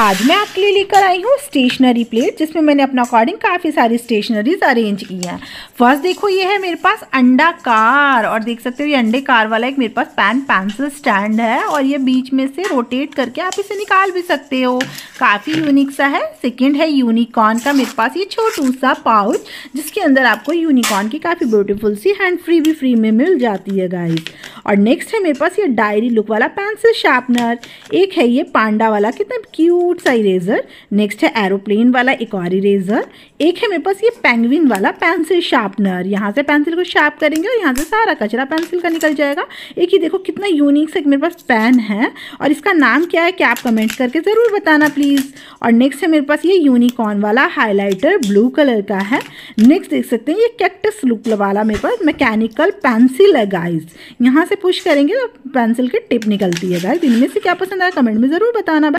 आज मैं आपके लिए लेकर आई हूँ स्टेशनरी प्लेट जिसमें मैंने अपना अकॉर्डिंग काफ़ी सारी स्टेशनरीज अरेंज की हैं फर्स्ट देखो ये है मेरे पास अंडा कार और देख सकते हो ये अंडे कार वाला एक मेरे पास पेन पेंसिल स्टैंड है और ये बीच में से रोटेट करके आप इसे निकाल भी सकते हो काफ़ी यूनिक सा है सेकेंड है यूनिकॉर्न का मेरे पास ये छोटू सा पाउच जिसके अंदर आपको यूनिकॉर्न की काफ़ी ब्यूटीफुल सी हैंड फ्री भी फ्री में मिल जाती है गाइज़ और नेक्स्ट है मेरे पास ये डायरी लुक वाला पेंसिल शार्पनर एक है ये पांडा वाला कितना क्यूट सा इरेजर नेक्स्ट है एरोप्लेन वाला एक और इरेजर एक है मेरे पास ये पेंगविन वाला पेंसिल शार्पनर यहाँ से पेंसिल को शार्प करेंगे और यहाँ से सारा कचरा पेंसिल का निकल जाएगा एक ही देखो कितना यूनिक सा मेरे पास पेन है और इसका नाम क्या है क्या आप कमेंट करके ज़रूर बताना प्लीज़ और नेक्स्ट है मेरे पास ये यूनिकॉर्न वाला हाइलाइटर ब्लू कलर का है नेक्स्ट देख सकते हैं ये कैक्टस लुक वाला मेरे पास मैकेनिकल पेंसिल है गाइज यहाँ से पुश करेंगे तो पेंसिल की टिप निकलती है गाइज इनमें से क्या पसंद आया कमेंट में ज़रूर बताना